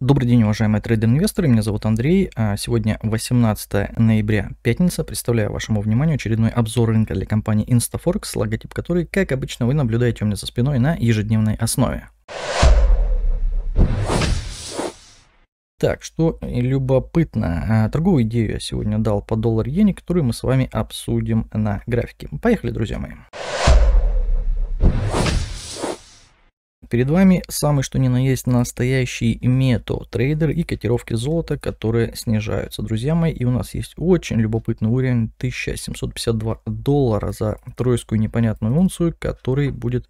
Добрый день, уважаемые трейдер-инвесторы, меня зовут Андрей. А, сегодня 18 ноября, пятница. Представляю вашему вниманию очередной обзор рынка для компании InstaForex, логотип которой, как обычно, вы наблюдаете у меня за спиной на ежедневной основе. Так, что любопытно, а, торговую идею я сегодня дал по доллар иене, которую мы с вами обсудим на графике. Поехали, друзья мои. Перед вами самый что ни на есть настоящий мето трейдер и котировки золота, которые снижаются, друзья мои. И у нас есть очень любопытный уровень 1752 доллара за тройскую непонятную унцию, который будет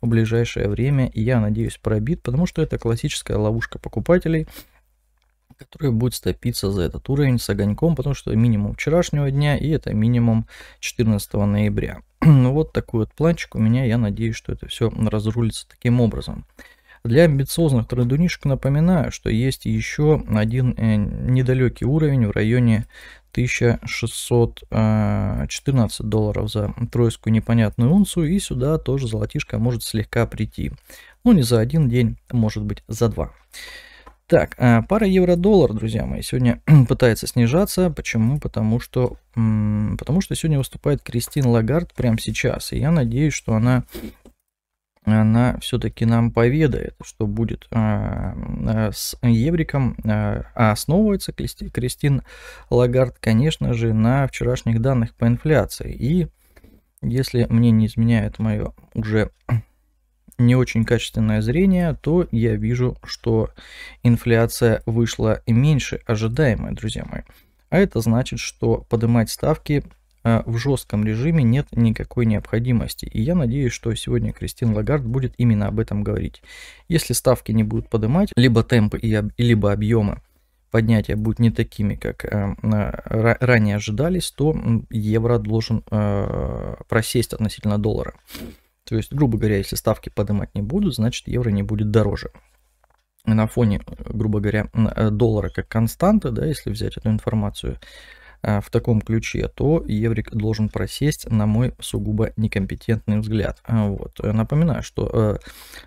в ближайшее время, я надеюсь, пробит, потому что это классическая ловушка покупателей – которая будет стопиться за этот уровень с огоньком, потому что минимум вчерашнего дня и это минимум 14 ноября. Ну, вот такой вот планчик у меня, я надеюсь, что это все разрулится таким образом. Для амбициозных трендунишек напоминаю, что есть еще один э, недалекий уровень в районе 1614 э, долларов за тройскую непонятную унцию, и сюда тоже золотишко может слегка прийти. Ну, не за один день, может быть, за два. Так, э, пара евро-доллар, друзья мои, сегодня пытается снижаться. Почему? Потому что, потому что сегодня выступает Кристин Лагард прямо сейчас. И я надеюсь, что она, она все-таки нам поведает, что будет э, э, с Евриком. А основывается Кристин Лагард, конечно же, на вчерашних данных по инфляции. И если мне не изменяет мое уже не очень качественное зрение, то я вижу, что инфляция вышла меньше ожидаемой, друзья мои. А это значит, что поднимать ставки э, в жестком режиме нет никакой необходимости. И я надеюсь, что сегодня Кристин Лагард будет именно об этом говорить. Если ставки не будут поднимать, либо темпы, либо объемы поднятия будут не такими, как э, ранее ожидались, то евро должен э, просесть относительно доллара. То есть, грубо говоря, если ставки поднимать не будут, значит евро не будет дороже. На фоне, грубо говоря, э, доллара как константы, да, если взять эту информацию э, в таком ключе, то еврик должен просесть, на мой сугубо некомпетентный взгляд. Э, вот. Напоминаю, что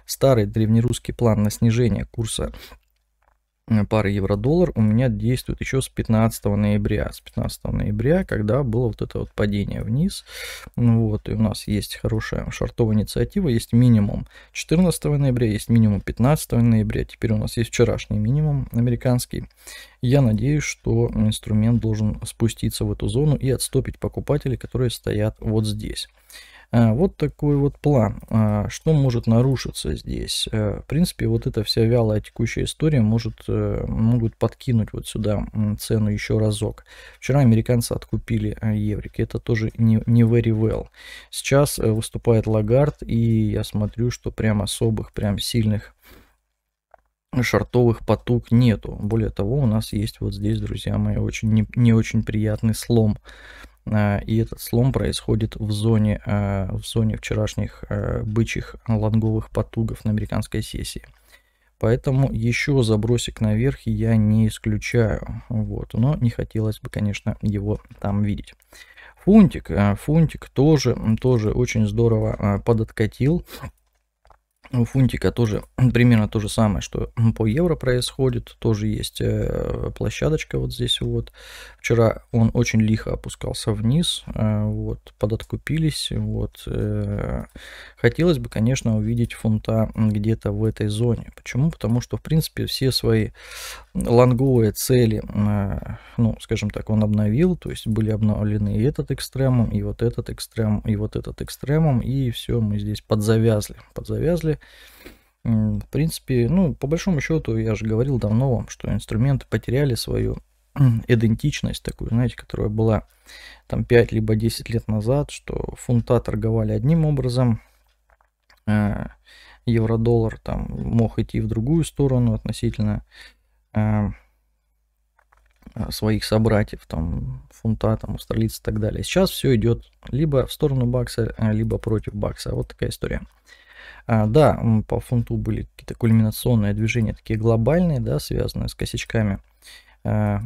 старый древнерусский план на снижение курса Э, пары евро-доллар у меня действует еще с 15 ноября. С 15 ноября, когда было вот это вот падение вниз. Ну вот, и у нас есть хорошая шортовая инициатива, есть минимум 14 ноября, есть минимум 15 ноября. Теперь у нас есть вчерашний минимум американский. Я надеюсь, что инструмент должен спуститься в эту зону и отступить покупателей, которые стоят вот здесь. А, вот такой вот план. А, что может нарушиться здесь? Э, в принципе, вот эта вся вялая текущая история может, э, могут подкинуть вот сюда цену еще разок. Вчера американцы откупили э, еврики. Это тоже не, не very well. Сейчас выступает Лагард, и я смотрю, что прям особых, прям сильных шартовых потуг нету. Более того, у нас есть вот здесь, друзья мои, очень не, не очень приятный слом Э, и этот слом происходит в зоне, э, в зоне вчерашних э, бычьих лонговых потугов на американской сессии. Поэтому еще забросик наверх я не исключаю. Вот. Но не хотелось бы, конечно, его там видеть. Фунтик. Фунтик тоже, тоже очень здорово подоткатил у фунтика тоже примерно то же самое, что по евро происходит, тоже есть э, площадочка вот здесь вот. Вчера он очень лихо опускался вниз, э, вот, подоткупились, вот. Э. Хотелось бы, конечно, увидеть фунта где-то в этой зоне. Почему? Потому что, в принципе, все свои лонговые цели, ну, скажем так, он обновил, то есть были обновлены и этот экстремум, и вот этот экстремум, и вот этот экстремум, и все, мы здесь подзавязли, подзавязли в принципе, ну, по большому счету, я же говорил давно вам, что инструменты потеряли свою идентичность такую, знаете, которая была там 5 либо 10 лет назад, что фунта торговали одним образом, э, евро-доллар там мог идти в другую сторону относительно э, э своих собратьев, там, фунта, там, австралийца и так далее. Сейчас все идет либо в сторону бакса, э, либо против бакса. Вот такая история. А, да, по фунту были какие-то кульминационные движения, такие глобальные, да, связанные с косячками а,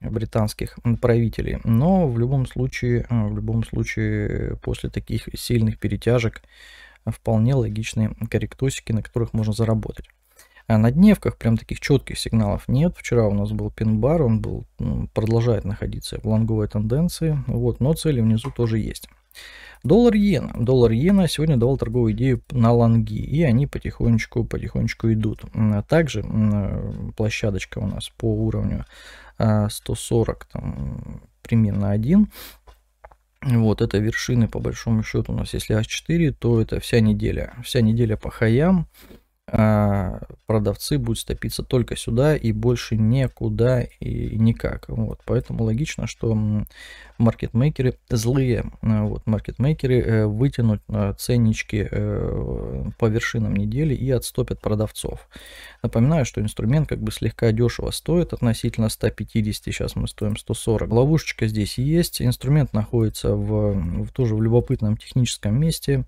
британских правителей. Но в любом случае, а, в любом случае, после таких сильных перетяжек вполне логичные корректосики, на которых можно заработать. А на дневках прям таких четких сигналов нет. Вчера у нас был пин-бар, он был, продолжает находиться в лонговой тенденции. Вот, но цели внизу тоже есть. Доллар иена. Доллар иена сегодня давал торговую идею на лонги, и они потихонечку, потихонечку идут. А также э, площадочка у нас по уровню 140, э, там, примерно 1. Вот, это вершины, по большому счету, у нас, если H4, а то это вся неделя. Вся неделя по хаям. А, продавцы будут стопиться только сюда и больше никуда и никак. Вот, поэтому логично, что маркетмейкеры злые, а, вот, маркетмейкеры э, вытянут а, ценнички э, по вершинам недели и отстопят продавцов. Напоминаю, что инструмент как бы слегка дешево стоит относительно 150, сейчас мы стоим 140. Ловушечка здесь есть, инструмент находится в, в тоже в любопытном техническом месте.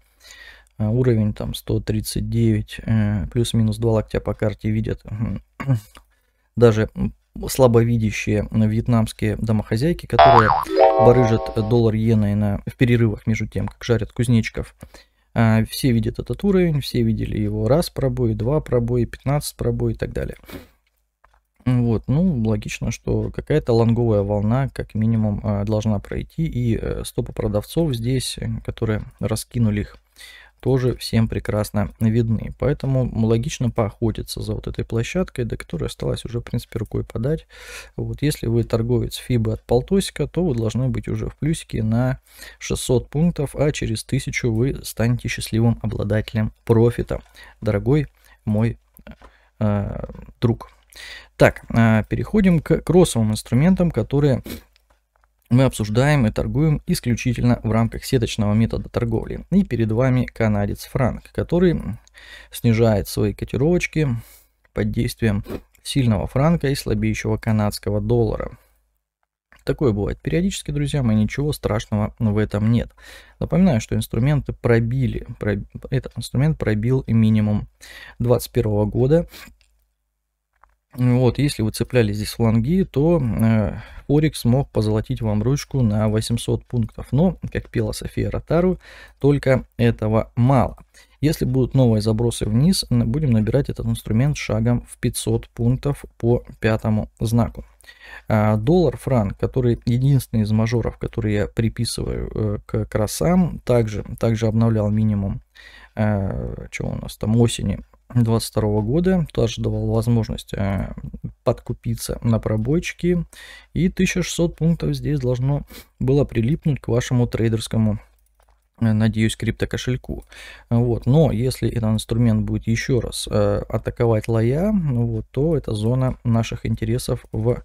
Э, уровень там 139, э, плюс-минус 2 локтя по карте видят даже слабовидящие вьетнамские домохозяйки, которые барыжат доллар иеной на, в перерывах между тем, как жарят кузнечков, э, Все видят этот уровень, все видели его раз пробой, два пробой, 15 пробой и так далее. Вот, ну, логично, что какая-то лонговая волна, как минимум, должна пройти, и стопы продавцов здесь, которые раскинули их тоже всем прекрасно видны. Поэтому логично поохотиться за вот этой площадкой, до которой осталось уже, в принципе, рукой подать. Вот если вы торговец FIBA от полтосика, то вы должны быть уже в плюсике на 600 пунктов, а через 1000 вы станете счастливым обладателем профита, дорогой мой э, э, друг. Так, э, переходим к кроссовым инструментам, которые мы обсуждаем и торгуем исключительно в рамках сеточного метода торговли. И перед вами канадец франк, который снижает свои котировочки под действием сильного франка и слабеющего канадского доллара. Такое бывает периодически, друзья мои, ничего страшного в этом нет. Напоминаю, что инструменты пробили, проб... этот инструмент пробил минимум 2021 года вот, если вы цепляли здесь фланги, то э, мог позолотить вам ручку на 800 пунктов. Но, как пела София Ротару, только этого мало. Если будут новые забросы вниз, будем набирать этот инструмент шагом в 500 пунктов по пятому знаку. А, Доллар-франк, который единственный из мажоров, который я приписываю э, к красам, также, также обновлял минимум, э, что у нас там осени 2022 года тоже давал возможность э, подкупиться на пробойчики и 1600 пунктов здесь должно было прилипнуть к вашему трейдерскому э, надеюсь, криптокошельку. Вот. Но если этот инструмент будет еще раз э, атаковать лоя, вот, то это зона наших интересов в,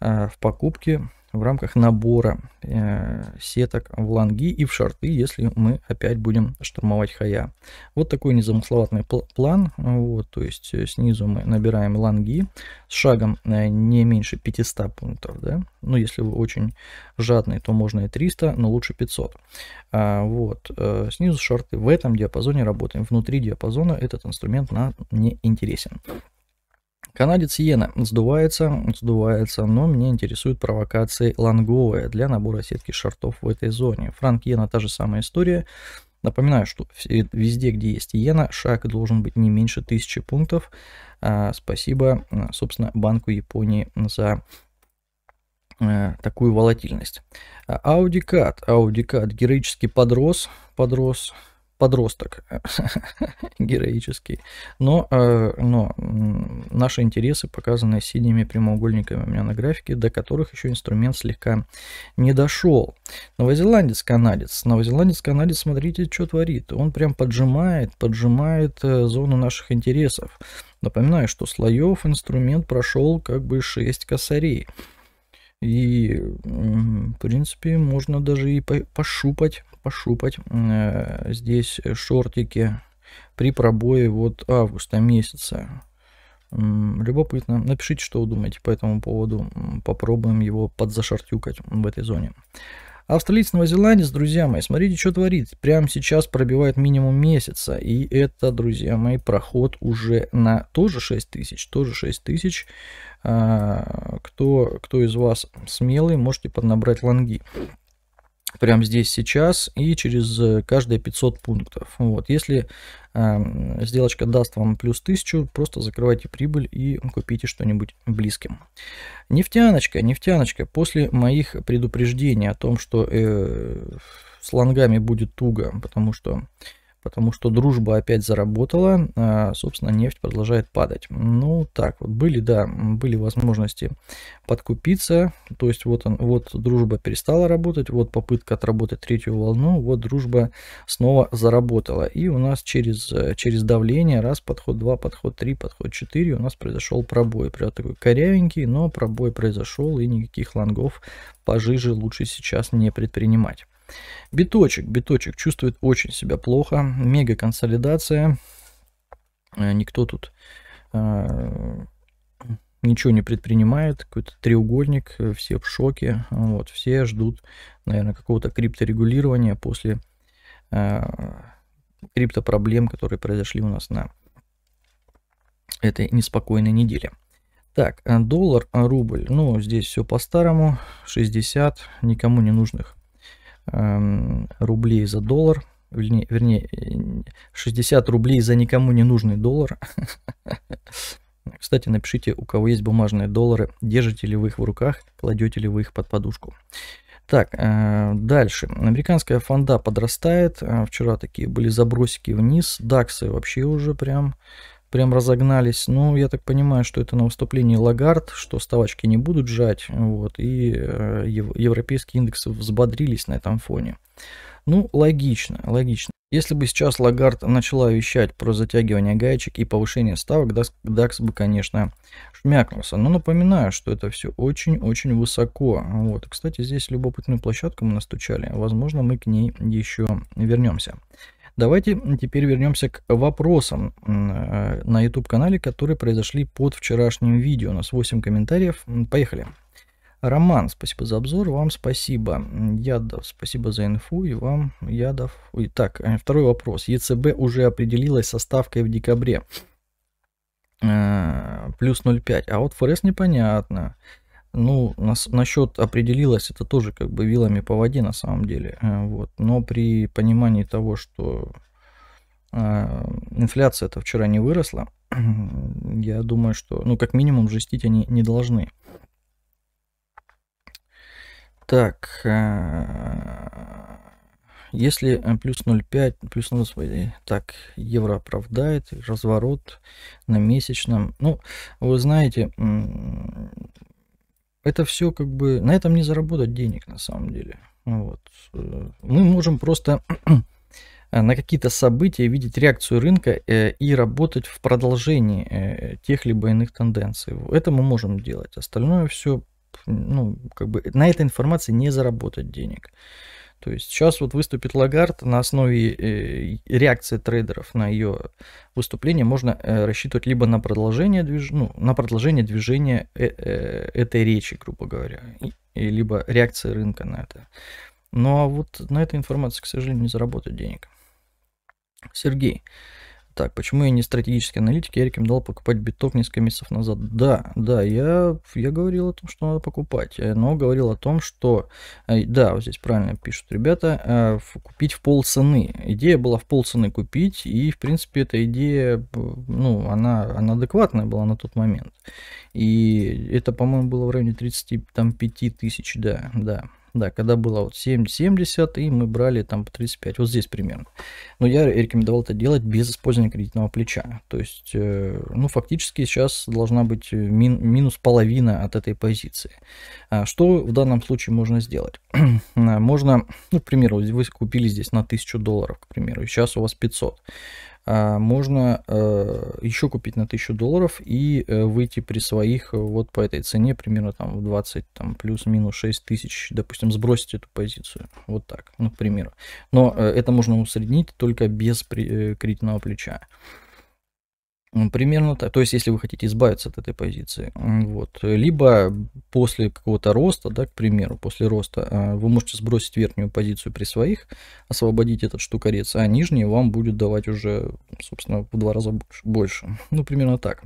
э, в покупке в рамках набора э, сеток в ланги и в шорты, если мы опять будем штурмовать хая. Вот такой незамысловатный пл план. Вот, то есть э, снизу мы набираем ланги с шагом э, не меньше 500 пунктов. Да? Ну, если вы очень жадный, то можно и 300, но лучше 500. А, вот, э, снизу шорты в этом диапазоне работаем. Внутри диапазона этот инструмент нам не интересен. Канадец Йена сдувается, сдувается, но меня интересуют провокации лонговые для набора сетки шортов в этой зоне. Франк Йена та же самая история. Напоминаю, что э, везде, где есть иена, шаг должен быть не меньше 1000 пунктов. А, спасибо, э, собственно, Банку Японии за э, такую волатильность. Аудикат. Аудикат героически подрос, подрос подросток героический. Но, э, но наши интересы показаны синими прямоугольниками у меня на графике, до которых еще инструмент слегка не дошел. Новозеландец-канадец. Новозеландец-канадец, смотрите, что творит. Он прям поджимает, поджимает э, зону наших интересов. Напоминаю, что слоев инструмент прошел как бы 6 косарей. И, в принципе, можно даже и пошупать, пошупать э, здесь шортики при пробое вот августа месяца. Любопытно. Напишите, что вы думаете по этому поводу. Попробуем его подзашортюкать в этой зоне. Австралиец-новозеландец, друзья мои, смотрите, что творит. Прямо сейчас пробивает минимум месяца. И это, друзья мои, проход уже на тоже 6 тысяч. Тоже 6 тысяч. А, кто, кто из вас смелый, можете поднабрать лонги прямо здесь сейчас и через э, каждые 500 пунктов. Вот. Если э, сделочка даст вам плюс 1000, просто закрывайте прибыль и купите что-нибудь близким. Нефтяночка, нефтяночка, после моих предупреждений о том, что э, с лонгами будет туго, потому что потому что дружба опять заработала, а, собственно, нефть продолжает падать. Ну, так вот, были, да, были возможности подкупиться, то есть вот, он, вот дружба перестала работать, вот попытка отработать третью волну, вот дружба снова заработала. И у нас через, через давление, раз, подход 2, подход 3, подход 4, у нас произошел пробой, прям такой корявенький, но пробой произошел, и никаких лонгов пожиже лучше сейчас не предпринимать. Биточек, биточек чувствует очень себя плохо. Мега консолидация. Э, никто тут э, ничего не предпринимает, какой-то треугольник, э, все в шоке, вот, все ждут, наверное, какого-то крипторегулирования после э, криптопроблем, которые произошли у нас на этой неспокойной неделе. Так, доллар, рубль, ну, здесь все по-старому, 60 никому не нужных Эм, рублей за доллар, вернее, вернее 60 рублей за никому не нужный доллар. Кстати, напишите, у кого есть бумажные доллары, держите ли вы их в руках, кладете ли вы их под подушку. Так, э, дальше. Американская фонда подрастает. Э, вчера такие были забросики вниз. Даксы вообще уже прям прям разогнались. Ну, я так понимаю, что это на выступлении Лагард, что ставочки не будут жать, вот, и э, европейские индексы взбодрились на этом фоне. Ну, логично, логично. Если бы сейчас Лагард начала вещать про затягивание гаечек и повышение ставок, Дакс бы, конечно, шмякнулся. Но напоминаю, что это все очень-очень высоко. Вот. Кстати, здесь любопытную площадку мы настучали. Возможно, мы к ней еще вернемся. Давайте теперь вернемся к вопросам э, на YouTube-канале, которые произошли под вчерашним видео. У нас 8 комментариев. Поехали. Роман, спасибо за обзор, вам спасибо. Ядов, спасибо за инфу и вам, Ядов. Итак, э, второй вопрос. ЕЦБ уже определилась со ставкой в декабре. Э, плюс 0,5. А вот ФРС непонятно. Ну, нас, насчет определилась, это тоже как бы вилами по воде на самом деле. Э, вот. Но при понимании того, что э, инфляция это вчера не выросла, я думаю, что, ну, как минимум, жестить они не должны. Так, э, если э, плюс 0,5, плюс 0,5, э, так, евро оправдает, разворот на месячном. Ну, вы знаете, это все как бы, на этом не заработать денег на самом деле. Ну вот. Э, мы можем просто э, на какие-то события видеть реакцию рынка э, и работать в продолжении тех либо иных тенденций. Это мы можем делать. Остальное все, ну, как бы на этой информации не заработать денег. То есть сейчас вот выступит Лагард на основе э, реакции трейдеров на ее выступление можно э, рассчитывать либо на продолжение, движ... ну, на продолжение движения э, этой речи, грубо говоря, и, либо реакция рынка на это. Но ну, а вот на этой информации, к сожалению, не заработать денег. Сергей, так, почему я не стратегический аналитик? Я рекомендовал покупать биток несколько месяцев назад. Да, да, я, я говорил о том, что надо покупать, э, но говорил о том, что, э, да, вот здесь правильно пишут ребята, э, купить в полцены. Идея была в полцены купить, и, в принципе, эта идея, ну, она, она адекватная была на тот момент. И это, по-моему, было в районе 35 тысяч, да, да. Да, когда было вот 7, 70, и мы брали там по 35, вот здесь примерно. Но я рекомендовал это делать без использования кредитного плеча. То есть, э, ну, фактически сейчас должна быть э, мин, минус половина от этой позиции. А что в данном случае можно сделать? можно, ну, к примеру, вы купили здесь на 1000 долларов, к примеру, и сейчас у вас 500. А, можно э, еще купить на 1000 долларов и э, выйти при своих э, вот по этой цене примерно там в 20 там плюс-минус 6 тысяч, допустим, сбросить эту позицию. Вот так, ну, к примеру. Но это можно усреднить только без кредитного плеча. Примерно так. То есть, если вы хотите избавиться от этой позиции. Вот. Либо после какого-то роста, да, к примеру, после роста, а, вы можете сбросить верхнюю позицию при своих, освободить этот штукорец, а нижний вам будет давать уже, собственно, в два раза больше. Ну, примерно так.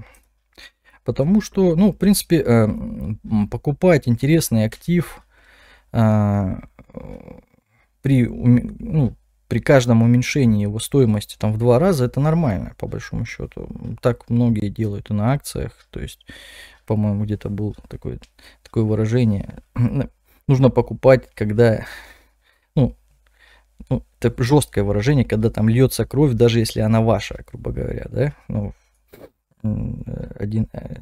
Потому что, ну, в принципе, э, покупать интересный актив а, при, ну, при каждом уменьшении его стоимости там в два раза, это нормально, по большому счету. Так многие делают и на акциях, то есть, по-моему, где-то был такое, такое выражение. Нужно покупать, когда, ну, ну, это жесткое выражение, когда там льется кровь, даже если она ваша, грубо говоря, да, ну, один, э,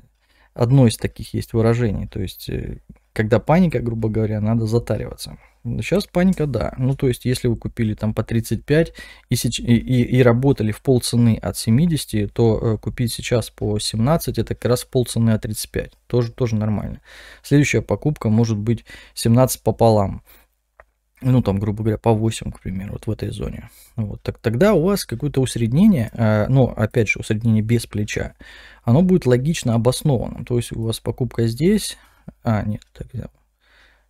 одно из таких есть выражений, то есть, э, когда паника, грубо говоря, надо затариваться. Сейчас паника, да. Ну, то есть, если вы купили там по 35 и, и, и работали в полцены от 70, то э, купить сейчас по 17 это как раз полцены от 35. Тоже, тоже нормально. Следующая покупка может быть 17 пополам. Ну, там, грубо говоря, по 8, к примеру, вот в этой зоне. Ну, вот. Так, тогда у вас какое-то усреднение, э, но, опять же, усреднение без плеча, оно будет логично обоснованным. То есть, у вас покупка здесь... А, нет, так,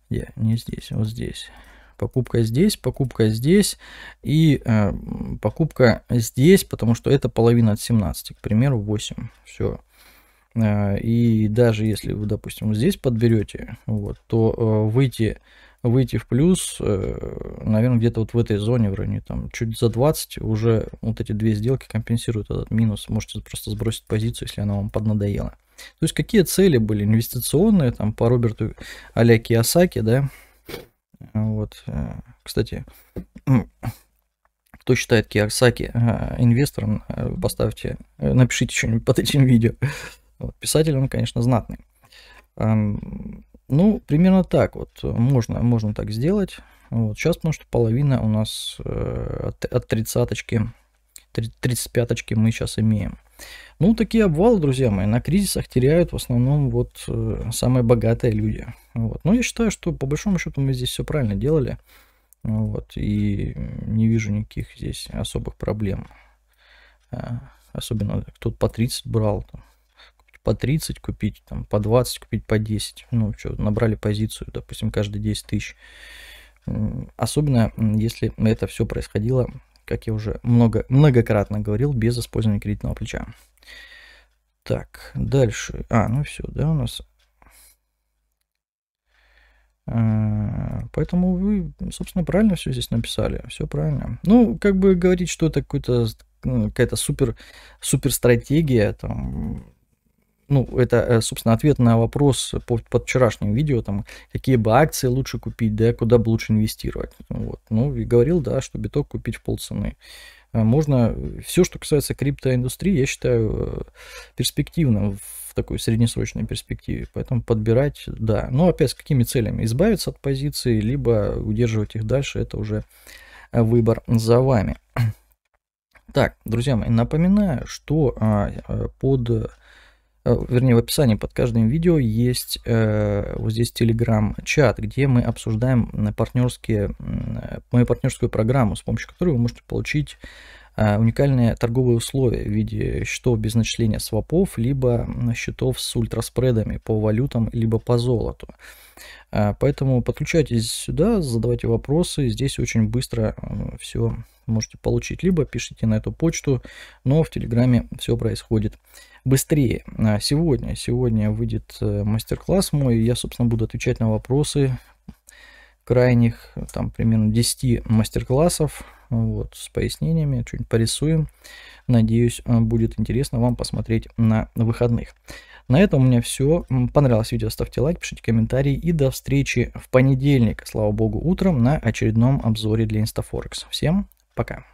я не здесь, вот здесь. Покупка здесь, покупка здесь и э, покупка здесь, потому что это половина от 17, к примеру, 8. Все. Э, и даже если вы, допустим, здесь подберете, вот, то э, выйти выйти в плюс, э, наверное, где-то вот в этой зоне, в районе там чуть за 20, уже вот эти две сделки компенсируют этот минус. Можете просто сбросить позицию, если она вам поднадоела. То есть какие цели были инвестиционные, там по Роберту а-ля Киосаки, да? Э, вот, э, кстати, кто считает Киосаки инвестором, поставьте, напишите что-нибудь под этим видео. Вот, писатель он, конечно, знатный. Ну, примерно так вот. Э, можно, можно так сделать. Вот сейчас, потому что половина у нас э, от, от тридцаточки, тридцать пяточки мы сейчас имеем. Ну, такие обвалы, друзья мои, на кризисах теряют в основном вот э, самые богатые люди. Вот. Но я считаю, что по большому счету мы здесь все правильно делали. Вот. И не вижу никаких здесь особых проблем. А, особенно кто-то по 30 брал, там, по 30 купить, там, по 20 купить, по 10. Ну, что, набрали позицию, допустим, каждые 10 тысяч. Особенно, если это все происходило, как я уже много, многократно говорил, без использования кредитного плеча. Так, дальше. А, ну все, да, у нас а, Поэтому вы, собственно, правильно все здесь написали, все правильно. Ну, как бы говорить, что это какая-то супер, супер стратегия, там, ну, это, э, собственно, ответ на вопрос по, под вчерашним видео, там, какие бы акции лучше купить, да, куда бы лучше инвестировать. Ну вот. Ну, и говорил, да, что биток купить в полцены. Э, можно э, все, что касается криптоиндустрии, я считаю перспективным в такой среднесрочной перспективе. Поэтому подбирать, да. Но ну, опять с какими целями? Избавиться от позиций, либо удерживать их дальше, это уже выбор за вами. Так, друзья мои, напоминаю, что а, под Э, вернее, в описании под каждым видео есть э, вот здесь телеграм-чат, где мы обсуждаем партнерские, э, мою партнерскую программу, с помощью которой вы можете получить Э, уникальные торговые условия в виде счетов без начисления свопов, либо счетов с ультраспредами по валютам, либо по золоту. Э, поэтому подключайтесь сюда, задавайте вопросы, здесь очень быстро э, все можете получить, либо пишите на эту почту, но в Телеграме все происходит быстрее. Сегодня, сегодня выйдет мастер-класс мой, я, собственно, буду отвечать на вопросы крайних, там, примерно 10 мастер-классов, вот, с пояснениями, чуть порисуем. Надеюсь, э, будет интересно вам посмотреть на выходных. На этом у меня все. Понравилось видео, ставьте лайк, пишите комментарии и до встречи в понедельник, слава богу, утром на очередном обзоре для InstaForex. Всем пока!